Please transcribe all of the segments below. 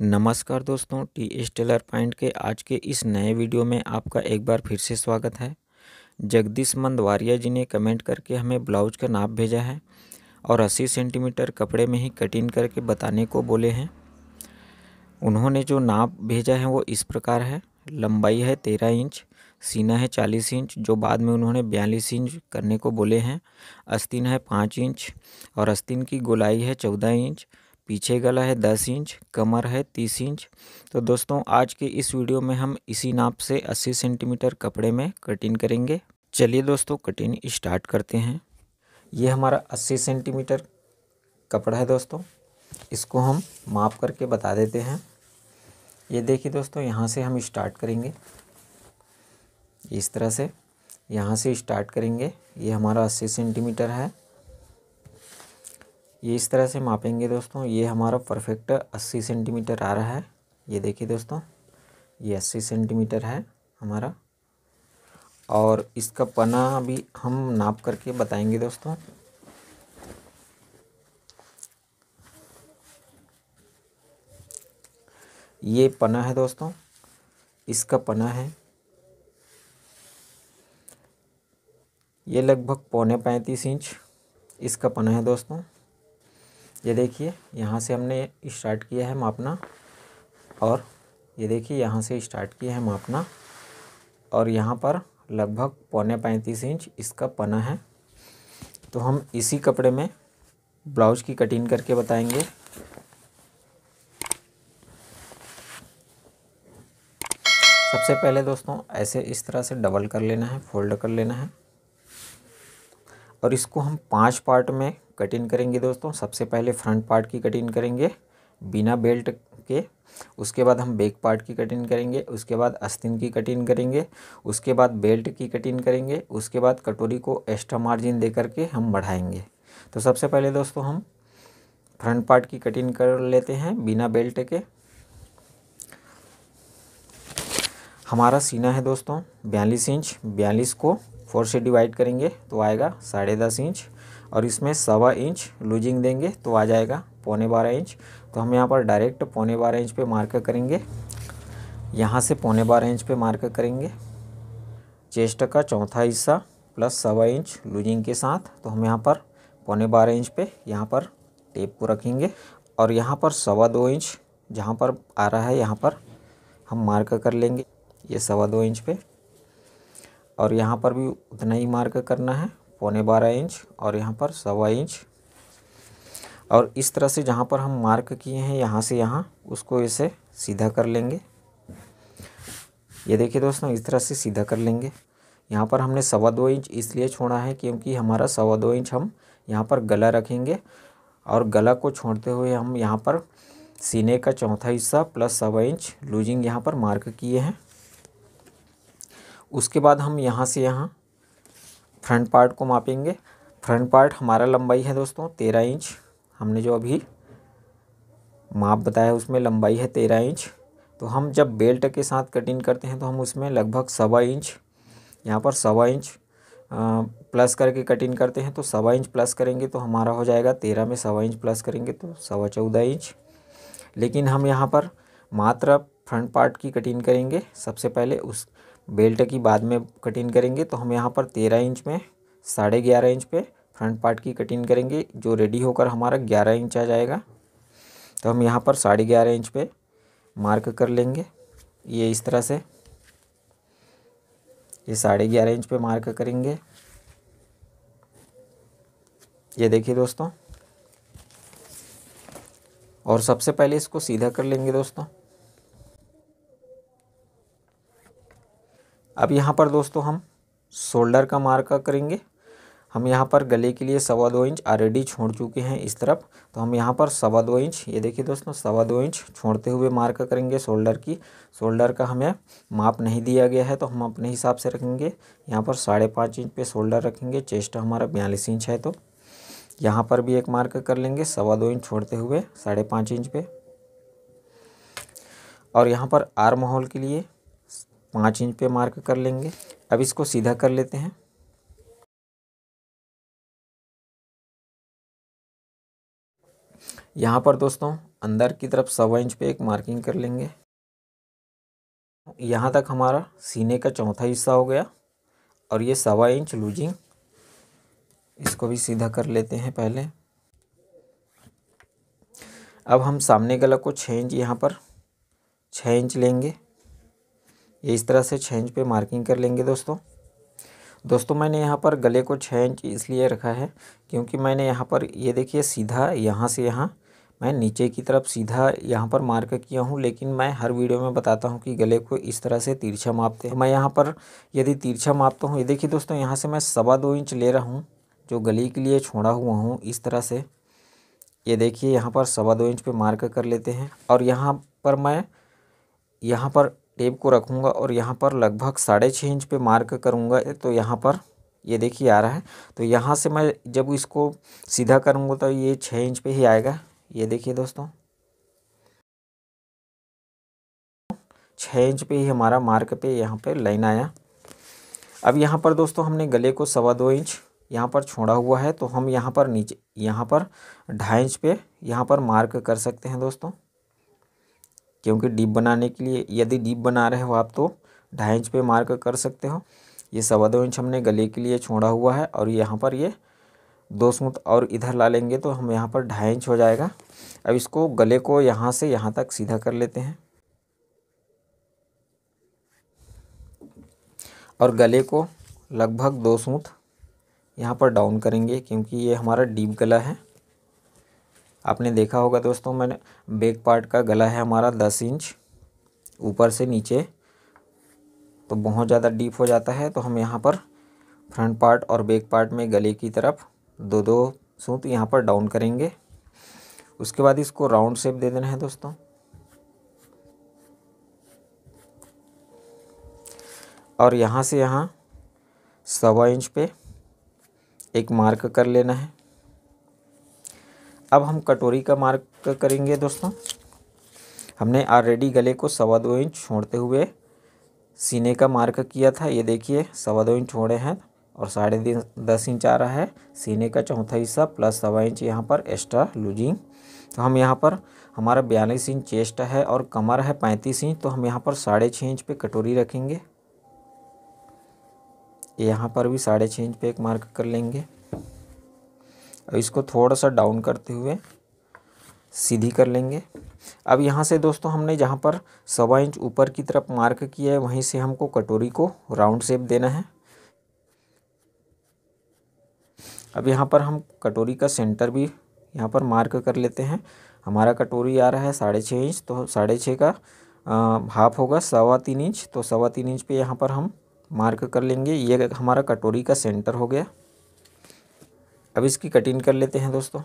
नमस्कार दोस्तों T stellar point के आज के इस नए वीडियो में आपका एक बार फिर से स्वागत है जगदीश मंदवारिया जी ने कमेंट करके हमें ब्लाउज का नाप भेजा है और 80 सेंटीमीटर कपड़े में ही कटिंग करके बताने को बोले हैं उन्होंने जो नाप भेजा है वो इस प्रकार है लंबाई है तेरह इंच सीना है चालीस इंच जो बाद में उन्होंने बयालीस इंच करने को बोले हैं अस्तिन है पाँच इंच और अस्तिन की गोलाई है चौदह इंच पीछे गला है दस इंच कमर है तीस इंच तो दोस्तों आज के इस वीडियो में हम इसी नाप से अस्सी सेंटीमीटर कपड़े में कटिंग करेंगे चलिए दोस्तों कटिंग स्टार्ट करते हैं ये हमारा अस्सी सेंटीमीटर कपड़ा है दोस्तों इसको हम माप करके बता देते हैं ये देखिए दोस्तों यहाँ से हम स्टार्ट करेंगे इस तरह से यहाँ से स्टार्ट करेंगे ये हमारा अस्सी सेंटीमीटर है ये इस तरह से मापेंगे दोस्तों ये हमारा परफेक्ट अस्सी सेंटीमीटर आ रहा है ये देखिए दोस्तों ये अस्सी सेंटीमीटर है हमारा और इसका पना भी हम नाप करके बताएंगे दोस्तों ये पना है दोस्तों इसका पना है ये लगभग पौने पैंतीस इंच इसका पना है दोस्तों ये देखिए यहाँ से हमने स्टार्ट किया है मापना और ये देखिए यहाँ से स्टार्ट किया है मापना और यहाँ पर लगभग पौने पैंतीस इंच इसका पना है तो हम इसी कपड़े में ब्लाउज की कटिंग करके बताएंगे सबसे पहले दोस्तों ऐसे इस तरह से डबल कर लेना है फोल्ड कर लेना है और इसको हम पांच पार्ट में कटिंग करेंगे दोस्तों सबसे पहले फ्रंट पार्ट की कटिंग करेंगे बिना बेल्ट के उसके बाद हम बैक पार्ट की कटिंग करेंगे उसके बाद अस्तिन की कटिंग करेंगे उसके बाद बेल्ट की कटिंग करेंगे उसके बाद कटोरी को एक्स्ट्रा मार्जिन दे करके हम बढ़ाएंगे तो सबसे पहले दोस्तों हम फ्रंट पार्ट की कटिंग कर लेते हैं बिना बेल्ट के हमारा सीना है दोस्तों बयालीस इंच बयालीस को फोर से डिवाइड करेंगे तो आएगा साढ़े दस इंच और इसमें सवा इंच लूजिंग देंगे तो आ जाएगा पौने बारह इंच तो हम यहाँ पर डायरेक्ट पौने बारह इंच पे मार्क करेंगे यहाँ से पौने बारह इंच पे मार्क करेंगे चेस्ट का चौथा हिस्सा प्लस सवा इंच लूजिंग के साथ तो हम यहाँ पर पौने बारह इंच पे यहाँ पर टेप को रखेंगे और यहाँ पर सवा दो इंच जहाँ पर आ रहा है यहाँ पर हम मार्क कर लेंगे ये सवा दो इंच पे और यहाँ पर भी उतना ही मार्क करना है पौने बारह इंच और यहाँ पर सवा इंच और इस तरह से जहाँ पर हम मार्क किए हैं यहाँ से यहाँ उसको इसे सीधा कर लेंगे ये देखिए दोस्तों इस तरह से सीधा कर लेंगे यहाँ पर हमने सवा दो इंच इसलिए छोड़ा है क्योंकि हमारा सवा दो इंच हम यहाँ पर गला रखेंगे और गला को छोड़ते हुए हम यहाँ पर सीने का चौथा हिस्सा प्लस सवा इंच लूजिंग यहाँ पर मार्क किए हैं उसके बाद हम यहाँ से यहाँ फ्रंट पार्ट को मापेंगे फ्रंट पार्ट हमारा लंबाई है दोस्तों तेरह इंच हमने जो अभी माप बताया उसमें लंबाई है तेरह इंच तो हम जब बेल्ट के साथ कटिंग करते हैं तो हम उसमें लगभग सवा इंच यहाँ पर सवा इंच प्लस करके कटिंग करते हैं तो सवा इंच प्लस करेंगे तो हमारा हो जाएगा तेरह में सवा इंच प्लस करेंगे तो सवा चौदह इंच लेकिन हम यहाँ पर मात्र फ्रंट पार्ट की कटिंग करेंगे सबसे पहले उस बेल्ट की बाद में कटिंग करेंगे तो हम यहाँ पर तेरह इंच में साढ़े ग्यारह इंच पे फ्रंट पार्ट की कटिंग करेंगे जो रेडी होकर हमारा ग्यारह इंच आ जाएगा तो हम यहाँ पर साढ़े ग्यारह इंच पे मार्क कर लेंगे ये इस तरह से ये साढ़े ग्यारह इंच पे मार्क करेंगे ये देखिए दोस्तों और सबसे पहले इसको सीधा कर लेंगे दोस्तों अब यहाँ पर दोस्तों हम शोल्डर का मार्का करेंगे हम यहाँ पर गले के लिए सवा दो इंच ऑलरेडी छोड़ चुके हैं इस तरफ तो हम यहाँ पर सवा दो इंच ये देखिए दोस्तों सवा दो इंच छोड़ते हुए मार्क करेंगे शोल्डर की शोल्डर का हमें माप नहीं दिया गया है तो हम अपने हिसाब से रखेंगे यहाँ पर साढ़े पाँच इंच पे शोल्डर रखेंगे चेस्ट हमारा बयालीस इंच है तो यहाँ पर भी एक मार्क कर लेंगे सवा दो इंच छोड़ते हुए साढ़े पाँच इंच पे और यहाँ पर आर्म होल के लिए पाँच इंच पे मार्क कर लेंगे अब इसको सीधा कर लेते हैं यहाँ पर दोस्तों अंदर की तरफ सवा इंच पे एक मार्किंग कर लेंगे यहाँ तक हमारा सीने का चौथा हिस्सा हो गया और ये सवा इंच लूजिंग इसको भी सीधा कर लेते हैं पहले अब हम सामने गला को छः इंच यहाँ पर छः इंच लेंगे ये इस तरह से छः इंच पे मार्किंग कर लेंगे दोस्तों दोस्तों मैंने यहाँ पर गले को छः इंच इसलिए रखा है क्योंकि मैंने यहाँ पर ये देखिए सीधा यहाँ से यहाँ मैं नीचे की तरफ सीधा यहाँ पर मार्क किया हूँ लेकिन मैं हर वीडियो में बताता हूँ कि गले को इस तरह से तिरछा मापते हैं तो मैं यहाँ पर यदि तिरछा मापता हूँ ये देखिए दोस्तों यहाँ से मैं सवा दो इंच ले रहा हूँ जो गले के लिए छोड़ा हुआ हूँ इस तरह से ये देखिए यहाँ पर सवा दो इंच पर मार्क कर लेते हैं और यहाँ पर मैं यहाँ पर टेप को रखूँगा और यहाँ पर लगभग साढ़े छः इंच पे मार्क करूँगा तो यहाँ पर ये देखिए आ रहा है तो यहाँ से मैं जब इसको सीधा करूँगा तो ये छः इंच पे ही आएगा ये देखिए दोस्तों छः इंच पे ही हमारा मार्क पे यहाँ पे लाइन आया अब यहाँ पर दोस्तों हमने गले को सवा दो इंच यहाँ पर छोड़ा हुआ है तो हम यहाँ पर नीचे यहाँ पर ढाई इंच पे यहाँ पर मार्क कर सकते हैं दोस्तों क्योंकि डीप बनाने के लिए यदि डीप बना रहे हो आप तो ढाई इंच पे मार्क कर सकते हो ये सवा दो इंच हमने गले के लिए छोड़ा हुआ है और यहाँ पर ये दो सूत और इधर ला लेंगे तो हम यहाँ पर ढाई इंच हो जाएगा अब इसको गले को यहाँ से यहाँ तक सीधा कर लेते हैं और गले को लगभग दो सूत यहाँ पर डाउन करेंगे क्योंकि ये हमारा डीप गला है आपने देखा होगा दोस्तों मैंने बैक पार्ट का गला है हमारा दस इंच ऊपर से नीचे तो बहुत ज़्यादा डीप हो जाता है तो हम यहाँ पर फ्रंट पार्ट और बैक पार्ट में गले की तरफ दो दो सूत यहाँ पर डाउन करेंगे उसके बाद इसको राउंड शेप दे देना है दोस्तों और यहाँ से यहाँ सवा इंच पे एक मार्क कर लेना है अब हम कटोरी का मार्क करेंगे दोस्तों हमने ऑलरेडी गले को सवा दो इंच छोड़ते हुए सीने का मार्क किया था ये देखिए सवा दो इंच छोड़े हैं और साढ़े तीन दस इंच आ रहा है सीने का चौथा हिस्सा प्लस सवा इंच यहाँ पर एक्स्ट्रा लूजिंग तो हम यहाँ पर हमारा बयालीस इंच चेस्ट है और कमर है पैंतीस इंच तो हम यहाँ पर साढ़े छः इंच पे कटोरी रखेंगे यहाँ पर भी साढ़े छः इंच पे एक मार्क कर लेंगे अब इसको थोड़ा सा डाउन करते हुए सीधी कर लेंगे अब यहाँ से दोस्तों हमने जहाँ पर सवा इंच ऊपर की तरफ मार्क किया है वहीं से हमको कटोरी को राउंड शेप देना है अब यहाँ पर हम कटोरी का सेंटर भी यहाँ पर मार्क कर लेते हैं हमारा कटोरी आ रहा है साढ़े छः इंच तो साढ़े छः का हाफ होगा सवा तीन इंच तो सवा तीन इंच पे यहाँ पर हम मार्क कर लेंगे ये हमारा कटोरी का सेंटर हो गया अब इसकी कटिंग कर लेते हैं दोस्तों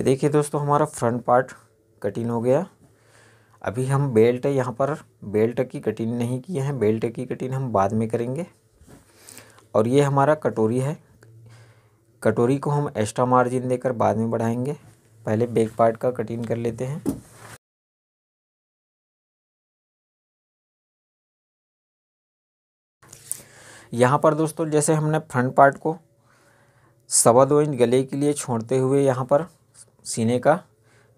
ये देखिए दोस्तों हमारा फ्रंट पार्ट कटिंग हो गया अभी हम बेल्ट यहाँ पर बेल्ट की कटिंग नहीं किए हैं बेल्ट की कटिंग हम बाद में करेंगे और ये हमारा कटोरी है कटोरी को हम एक्स्ट्रा मार्जिन देकर बाद में बढ़ाएंगे पहले बैक पार्ट का कटिंग कर लेते हैं यहाँ पर दोस्तों जैसे हमने फ्रंट पार्ट को सवा दो इंच गले के लिए छोड़ते हुए यहाँ पर सीने का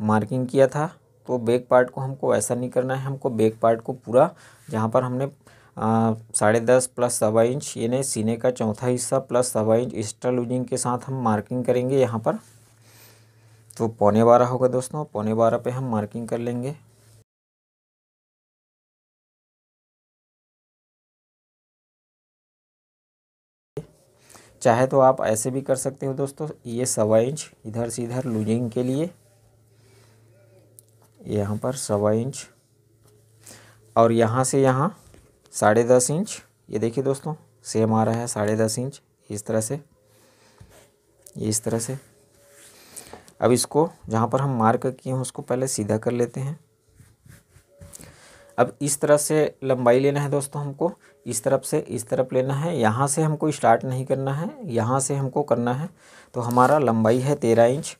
मार्किंग किया था तो बैक पार्ट को हमको ऐसा नहीं करना है हमको बैक पार्ट को पूरा जहाँ पर हमने साढ़े दस प्लस सवा इंच यानी सीने का चौथा हिस्सा प्लस सवा इंच एक्स्ट्रा लूजिंग के साथ हम मार्किंग करेंगे यहाँ पर तो पौने बारह होगा दोस्तों पौने बारह पे हम मार्किंग कर लेंगे चाहे तो आप ऐसे भी कर सकते हो दोस्तों ये सवा इंच इधर से इधर लूजिंग के लिए यहाँ पर सवा इंच और यहाँ से यहाँ साढ़े दस इंच ये देखिए दोस्तों सेम आ रहा है साढ़े दस इंच इस तरह से इस तरह से अब इसको जहाँ पर हम मार्क किए हैं उसको पहले सीधा कर लेते हैं अब इस तरह से लंबाई लेना है दोस्तों हमको इस तरफ से इस तरफ लेना है यहाँ से हमको स्टार्ट नहीं करना है यहाँ से हमको करना है तो हमारा लंबाई है तेरह इंच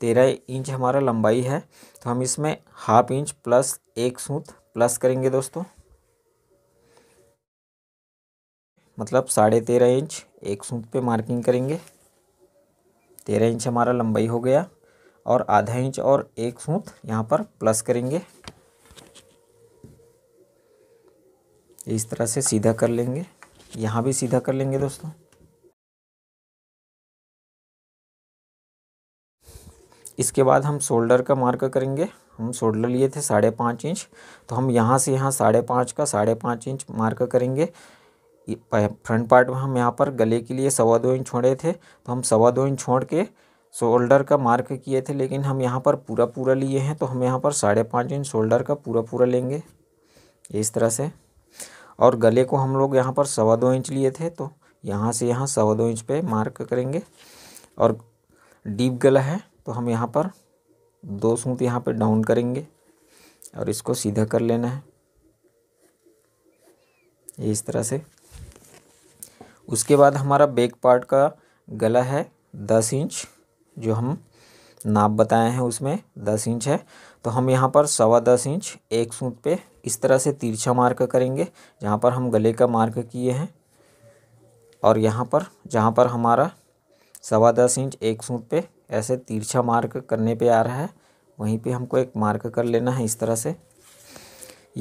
तेरह इंच हमारा लंबाई है तो हम इसमें हाफ इंच प्लस एक सूत प्लस करेंगे दोस्तों मतलब साढ़े तेरह इंच एक सूत पे मार्किंग करेंगे तेरह इंच हमारा लंबाई हो गया और आधा इंच और एक सूत यहाँ पर प्लस करेंगे इस तरह से सीधा कर लेंगे यहाँ भी सीधा कर लेंगे दोस्तों इसके बाद हम शोल्डर का मार्क करेंगे हम शोल्डर लिए थे साढ़े पाँच इंच तो हम यहाँ से यहाँ साढ़े पाँच का साढ़े पाँच इंच मार्क करेंगे फ्रंट पार्ट में हम यहाँ पर गले के लिए सवा दो इंच छोड़े थे तो हम सवा दो इंच छोड़ के शोल्डर का मार्क किए थे लेकिन हम यहाँ पर पूरा पूरा लिए हैं तो हम यहाँ पर साढ़े पाँच इंच शोल्डर का पूरा पूरा लेंगे इस तरह से और गले को हम लोग यहाँ पर सवा दो इंच लिए थे तो यहाँ से यहाँ सवा दो इंच पे मार्क करेंगे और डीप गला है तो हम यहाँ पर दो सूत यहाँ पे डाउन करेंगे और इसको सीधा कर लेना है इस तरह से उसके बाद हमारा बैक पार्ट का गला है दस इंच जो हम नाप बताए हैं उसमें दस इंच है तो हम यहाँ पर सवा दस इंच एक सूत पे इस तरह से तिरछा मार्क करेंगे जहाँ पर हम गले का मार्क किए हैं और यहाँ पर जहाँ पर हमारा सवा दस इंच एक सूट पे ऐसे तिरछा मार्क करने पे आ रहा है वहीं पे हमको एक मार्क कर लेना है इस तरह से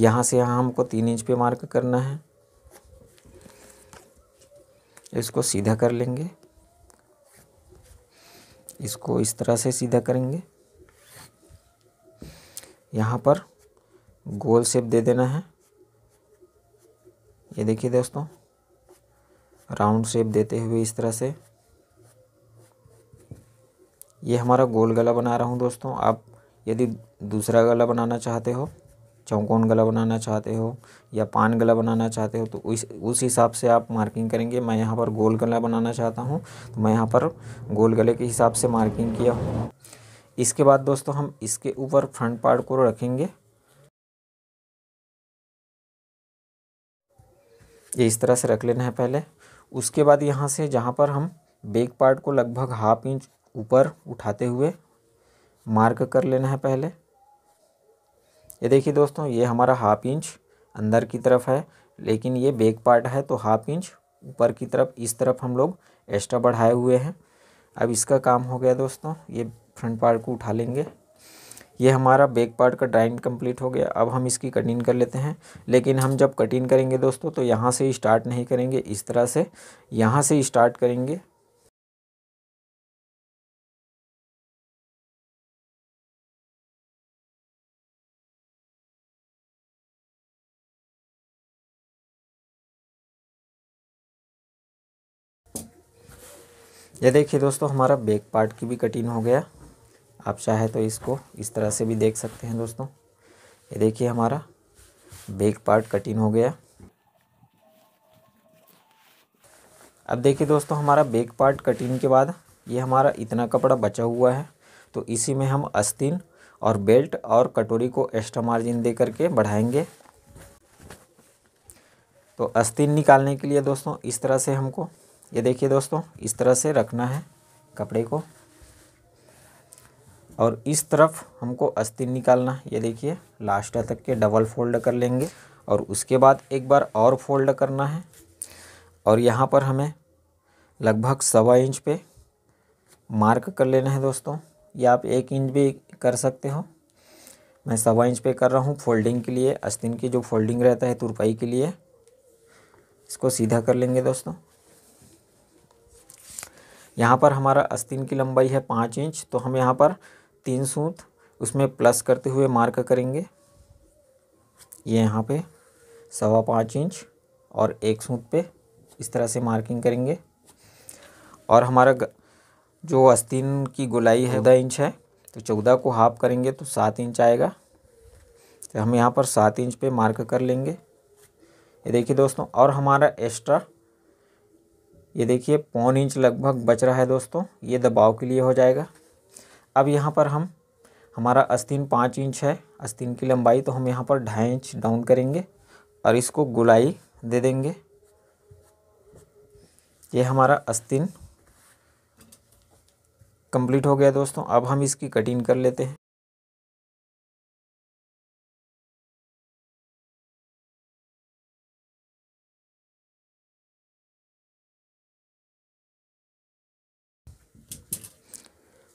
यहाँ से यहाँ हमको तीन इंच पे मार्क करना है इसको सीधा कर लेंगे इसको इस तरह से सीधा करेंगे यहाँ पर गोल शेप दे देना है ये देखिए दोस्तों राउंड शेप देते हुए इस तरह से ये हमारा गोल गला बना रहा हूँ दोस्तों आप यदि दूसरा गला बनाना चाहते हो चौकोन गला बनाना चाहते हो या पान गला बनाना चाहते हो तो उस उस हिसाब से आप मार्किंग करेंगे मैं यहाँ पर गोल गला बनाना चाहता हूँ तो मैं यहाँ पर गोल गले के हिसाब से मार्किंग किया हूँ इसके बाद दोस्तों हम इसके ऊपर फ्रंट पार्ट को रखेंगे ये इस तरह से रख लेना है पहले उसके बाद यहाँ से जहाँ पर हम बेक पार्ट को लगभग हाफ इंच ऊपर उठाते हुए मार्क कर लेना है पहले ये देखिए दोस्तों ये हमारा हाफ इंच अंदर की तरफ है लेकिन ये बेक पार्ट है तो हाफ इंच ऊपर की तरफ इस तरफ हम लोग एक्स्ट्रा बढ़ाए हुए हैं अब इसका काम हो गया दोस्तों ये फ्रंट पार्ट को उठा लेंगे ये हमारा बैक पार्ट का ड्राइंग कंप्लीट हो गया अब हम इसकी कटिंग कर लेते हैं लेकिन हम जब कटिंग करेंगे दोस्तों तो यहाँ से स्टार्ट नहीं करेंगे इस तरह से यहाँ से स्टार्ट करेंगे ये देखिए दोस्तों हमारा बैक पार्ट की भी कटिंग हो गया आप चाहे तो इसको इस तरह से भी देख सकते हैं दोस्तों ये देखिए हमारा बेक पार्ट कटिंग हो गया अब देखिए दोस्तों हमारा बेक पार्ट कटिंग के बाद ये हमारा इतना कपड़ा बचा हुआ है तो इसी में हम अस्तिन और बेल्ट और कटोरी को एक्स्ट्रा मार्जिन दे करके बढ़ाएंगे तो अस्तिन निकालने के लिए दोस्तों इस तरह से हमको ये देखिए दोस्तों इस तरह से रखना है कपड़े को और इस तरफ हमको अस्थिन निकालना है ये देखिए लास्ट तक के डबल फोल्ड कर लेंगे और उसके बाद एक बार और फोल्ड करना है और यहाँ पर हमें लगभग सवा इंच पे मार्क कर लेना है दोस्तों या आप एक इंच भी कर सकते हो मैं सवा इंच पे कर रहा हूँ फोल्डिंग के लिए अस्तिन की जो फोल्डिंग रहता है तुरपाई के लिए इसको सीधा कर लेंगे दोस्तों यहाँ पर हमारा अस्तिन की लंबाई है पाँच इंच तो हम यहाँ पर तीन सूत उसमें प्लस करते हुए मार्क करेंगे ये यहाँ पे सवा पाँच इंच और एक सूत पे इस तरह से मार्किंग करेंगे और हमारा जो अस्तीन की गोलाई है चौदह इंच है तो चौदह को हाफ करेंगे तो सात इंच आएगा तो हम यहाँ पर सात इंच पे मार्क कर लेंगे ये देखिए दोस्तों और हमारा एक्स्ट्रा ये देखिए पौन इंच लगभग बच रहा है दोस्तों ये दबाव के लिए हो जाएगा अब यहाँ पर हम हमारा आस्तीन पाँच इंच है आस्तीन की लंबाई तो हम यहाँ पर ढाई इंच डाउन करेंगे और इसको गुलाई दे देंगे ये हमारा आस्तीन कंप्लीट हो गया दोस्तों अब हम इसकी कटिंग कर लेते हैं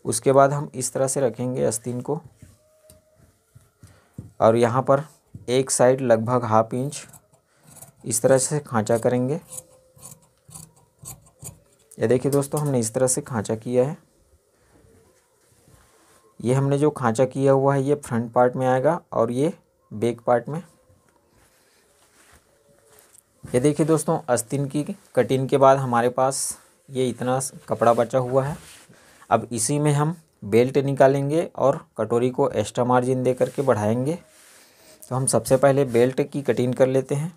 उसके बाद हम इस तरह से रखेंगे आस्तीन को और यहाँ पर एक साइड लगभग हाफ इंच इस तरह से खांचा करेंगे ये देखिए दोस्तों हमने इस तरह से खांचा किया है ये हमने जो खांचा किया हुआ है ये फ्रंट पार्ट में आएगा और ये बैक पार्ट में ये देखिए दोस्तों अस्तिन की कटिंग के बाद हमारे पास ये इतना कपड़ा बचा हुआ है अब इसी में हम बेल्ट निकालेंगे और कटोरी को एक्स्ट्रा मार्जिन दे करके बढ़ाएंगे तो हम सबसे पहले बेल्ट की कटिंग कर लेते हैं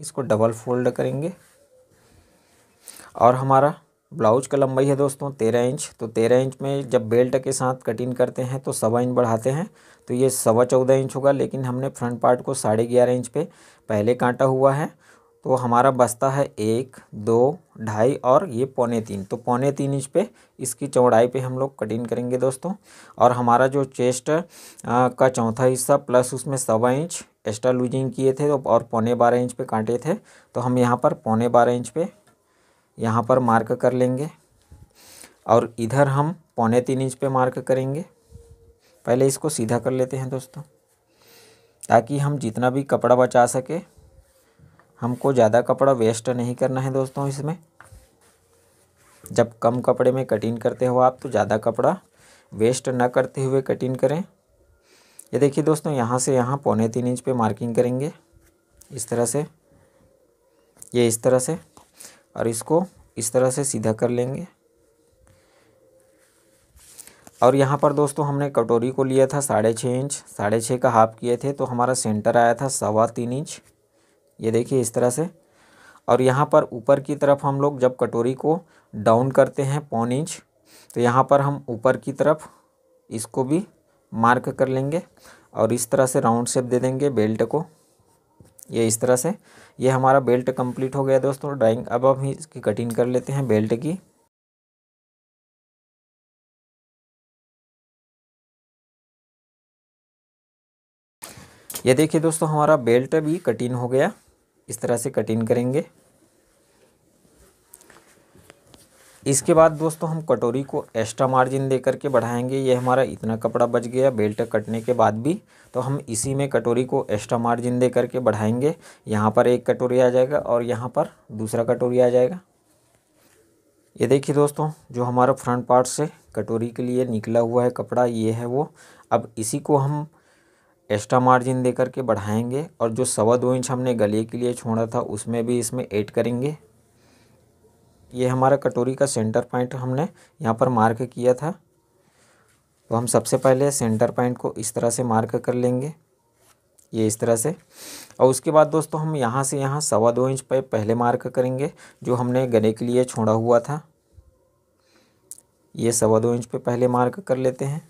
इसको डबल फोल्ड करेंगे और हमारा ब्लाउज का लंबाई है दोस्तों तेरह इंच तो तेरह इंच में जब बेल्ट के साथ कटिंग करते हैं तो सवा इंच बढ़ाते हैं तो ये सवा चौदह इंच होगा लेकिन हमने फ्रंट पार्ट को साढ़े ग्यारह इंच पे पहले काटा हुआ है तो हमारा बस्ता है एक दो ढाई और ये पौने तीन तो पौने तीन इंच पे इसकी चौड़ाई पे हम लोग कटिंग करेंगे दोस्तों और हमारा जो चेस्ट का चौथा हिस्सा प्लस उसमें सवा इंच एक्स्ट्रा लूजिंग किए थे तो और पौने बारह इंच पे कांटे थे तो हम यहाँ पर पौने बारह इंच पे यहाँ पर मार्क कर लेंगे और इधर हम पौने तीन इंच पर मार्क करेंगे पहले इसको सीधा कर लेते हैं दोस्तों ताकि हम जितना भी कपड़ा बचा सके हमको ज़्यादा कपड़ा वेस्ट नहीं करना है दोस्तों इसमें जब कम कपड़े में कटिंग करते हो आप तो ज़्यादा कपड़ा वेस्ट ना करते हुए कटिंग करें ये देखिए दोस्तों यहाँ से यहाँ पौने तीन इंच पे मार्किंग करेंगे इस तरह से ये इस तरह से और इसको इस तरह से सीधा कर लेंगे और यहाँ पर दोस्तों हमने कटोरी को लिया था साढ़े छः इंच साढ़े छः का हाफ किए थे तो हमारा सेंटर आया था सवा तीन इंच ये देखिए इस तरह से और यहाँ पर ऊपर की तरफ हम लोग जब कटोरी को डाउन करते हैं पौन इंच तो यहाँ पर हम ऊपर की तरफ इसको भी मार्क कर लेंगे और इस तरह से राउंड शेप दे देंगे बेल्ट को ये इस तरह से ये हमारा बेल्ट कंप्लीट हो गया दोस्तों ड्राइंग अब हम इसकी कटिंग कर लेते हैं बेल्ट की ये देखिए दोस्तों हमारा बेल्ट भी कटिंग हो गया इस तरह से कटिंग करेंगे इसके बाद दोस्तों हम कटोरी को एक्स्ट्रा मार्जिन दे करके बढ़ाएंगे ये हमारा इतना कपड़ा बच गया बेल्ट कटने के बाद भी तो हम इसी में कटोरी को एक्स्ट्रा मार्जिन दे करके बढ़ाएंगे यहाँ पर एक कटोरी आ जाएगा और यहाँ पर दूसरा कटोरी आ जाएगा ये देखिए दोस्तों जो हमारा फ्रंट पार्ट से कटोरी के लिए निकला हुआ है कपड़ा ये है वो अब इसी को हम एक्स्ट्रा मार्जिन दे करके बढ़ाएंगे और जो सवा दो इंच हमने गले के लिए छोड़ा था उसमें भी इसमें ऐड करेंगे ये हमारा कटोरी का सेंटर पॉइंट हमने यहाँ पर मार्क किया था तो हम सबसे पहले सेंटर पॉइंट को इस तरह से मार्क कर लेंगे ये इस तरह से और उसके बाद दोस्तों हम यहाँ से यहाँ सवा दो इंच पर पहले मार्क करेंगे जो हमने गले के लिए छोड़ा हुआ था ये सवा दो इंच पर पहले मार्क कर लेते हैं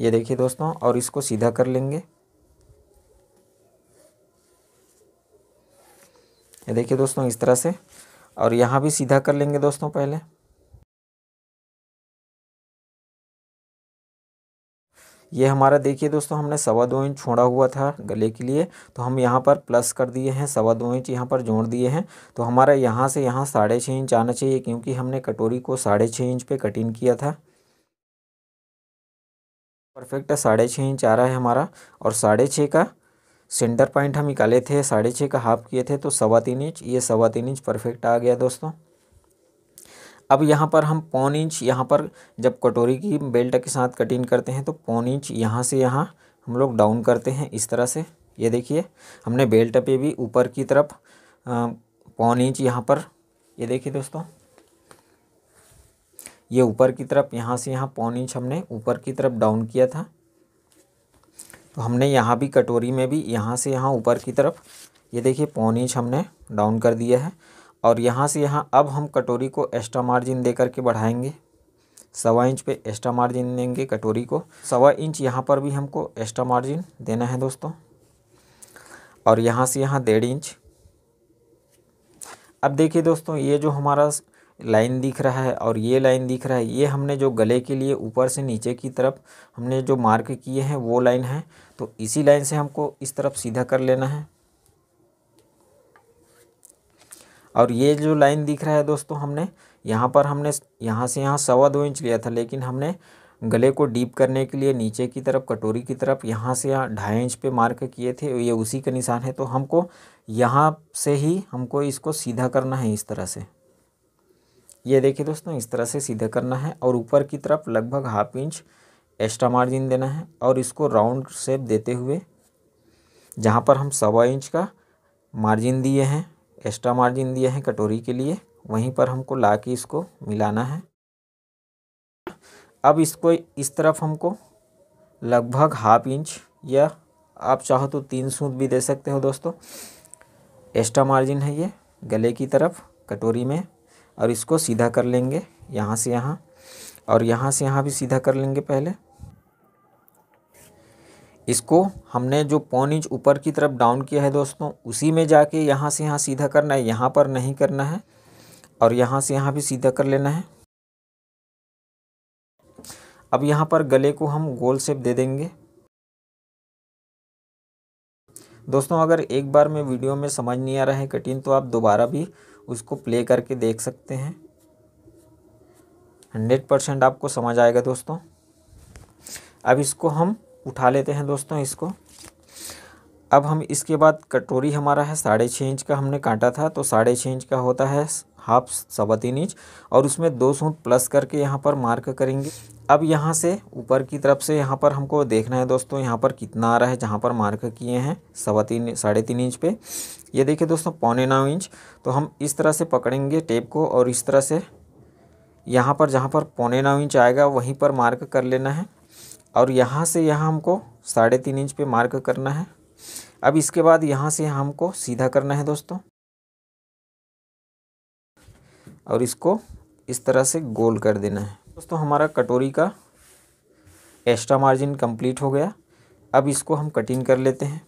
ये देखिए दोस्तों और इसको सीधा कर लेंगे ये देखिए दोस्तों इस तरह से और यहाँ भी सीधा कर लेंगे दोस्तों पहले ये हमारा देखिए दोस्तों हमने सवा दो इंच छोड़ा हुआ था गले के लिए तो हम यहाँ पर प्लस कर दिए हैं सवा दो इंच यहाँ पर जोड़ दिए हैं तो हमारा यहाँ से यहाँ साढ़े छः इंच आना चाहिए क्योंकि हमने कटोरी को साढ़े छः इंच पे कटिंग किया था परफेक्ट साढ़े छः इंच आ रहा है हमारा और साढ़े छः का सेंटर पॉइंट हम निकाले थे साढ़े छः का हाफ किए थे तो सवा तीन इंच ये सवा तीन इंच परफेक्ट आ गया दोस्तों अब यहाँ पर हम पौन इंच यहाँ पर जब कटोरी की बेल्ट के साथ कटिंग करते हैं तो पौन इंच यहाँ से यहाँ हम लोग डाउन करते हैं इस तरह से ये देखिए हमने बेल्ट पे भी ऊपर की तरफ पौन इंच यहाँ पर ये देखिए दोस्तों ये ऊपर की तरफ यहाँ से यहाँ पौन इंच हमने ऊपर की तरफ डाउन किया था तो हमने यहाँ भी कटोरी में भी यहाँ से यहाँ ऊपर की तरफ ये देखिए पौन इंच हमने डाउन कर दिया है और यहाँ से यहाँ अब हम कटोरी को एक्स्ट्रा मार्जिन दे करके बढ़ाएंगे सवा इंच पे एक्स्ट्रा मार्जिन देंगे कटोरी को सवा इंच यहाँ पर भी हमको एक्स्ट्रा मार्जिन देना है दोस्तों और यहाँ से यहाँ डेढ़ इंच अब देखिए दोस्तों ये जो हमारा लाइन दिख रहा है और ये लाइन दिख रहा है ये हमने जो गले के लिए ऊपर से नीचे की तरफ हमने जो मार्क किए हैं वो लाइन है तो इसी लाइन से हमको इस तरफ सीधा कर लेना है और ये जो लाइन दिख रहा है दोस्तों हमने यहाँ पर हमने यहाँ से यहाँ सवा दो इंच लिया था लेकिन हमने गले को डीप करने के लिए नीचे की तरफ कटोरी की तरफ यहाँ से यहाँ ढाई इंच पे मार्क किए थे ये उसी का निशान है तो हमको यहाँ से ही हमको इसको सीधा करना है इस तरह से ये देखिए दोस्तों इस तरह से सीधे करना है और ऊपर की तरफ लगभग हाफ इंच एक्स्ट्रा मार्जिन देना है और इसको राउंड शेप देते हुए जहाँ पर हम सवा इंच का मार्जिन दिए हैं एक्स्ट्रा मार्जिन दिए हैं कटोरी के लिए वहीं पर हमको ला के इसको मिलाना है अब इसको इस तरफ हमको लगभग हाफ इंच या आप चाहो तो तीन सूत भी दे सकते हो दोस्तों एक्स्ट्रा मार्जिन है ये गले की तरफ कटोरी में और इसको सीधा कर लेंगे यहाँ से यहाँ और यहाँ से यहाँ भी सीधा कर लेंगे पहले इसको हमने जो पौन इंच ऊपर की तरफ डाउन किया है दोस्तों उसी में जाके यहाँ से यहाँ सीधा करना है यहाँ पर नहीं करना है और यहाँ से यहाँ भी सीधा कर लेना है अब यहाँ पर गले को हम गोल सेप दे देंगे दोस्तों अगर एक बार में वीडियो में समझ नहीं आ रहा है कटिंग तो आप दोबारा भी उसको प्ले करके देख सकते हैं हंड्रेड परसेंट आपको समझ आएगा दोस्तों अब इसको हम उठा लेते हैं दोस्तों इसको अब हम इसके बाद कटोरी हमारा है साढ़े छः इंच का हमने काटा था तो साढ़े छः इंच का होता है हाफ सवा तीन इंच और उसमें दो सूट प्लस करके यहाँ पर मार्क करेंगे अब यहाँ से ऊपर की तरफ से यहाँ पर हमको देखना है दोस्तों यहाँ पर कितना आ रहा है जहाँ पर मार्क किए हैं सवा तीन साढ़े तीन इंच पे ये देखिए दोस्तों पौने नौ इंच तो हम इस तरह से पकड़ेंगे टेप को और इस तरह से यहाँ पर जहाँ पर पौने नौ इंच आएगा वहीं पर मार्क कर लेना है और यहाँ से यहाँ हमको साढ़े तीन इंच पर मार्क करना है अब इसके बाद यहाँ से हमको सीधा करना है दोस्तों और इसको इस तरह से गोल कर देना है दोस्तों हमारा कटोरी का एक्स्ट्रा मार्जिन कंप्लीट हो गया अब इसको हम कटिंग कर लेते हैं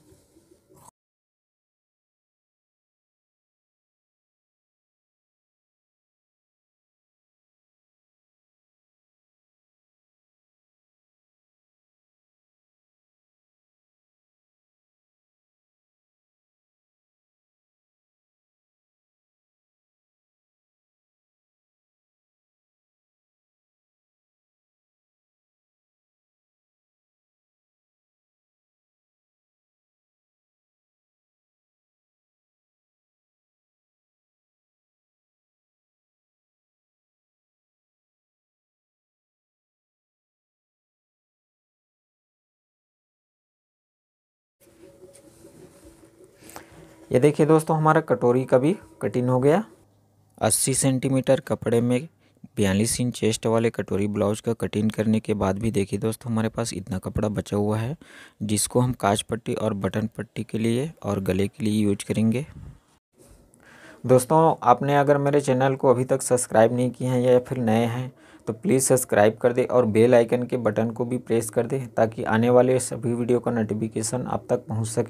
ये देखिए दोस्तों हमारा कटोरी का भी कटिंग हो गया 80 सेंटीमीटर कपड़े में बयालीस इंच चेस्ट वाले कटोरी ब्लाउज का कटिंग करने के बाद भी देखिए दोस्तों हमारे पास इतना कपड़ा बचा हुआ है जिसको हम काज पट्टी और बटन पट्टी के लिए और गले के लिए यूज करेंगे दोस्तों आपने अगर मेरे चैनल को अभी तक सब्सक्राइब नहीं किया है या फिर नए हैं तो प्लीज़ सब्सक्राइब कर दे और बेल आइकन के बटन को भी प्रेस कर दे ताकि आने वाले सभी वीडियो का नोटिफिकेशन आप तक पहुंच सके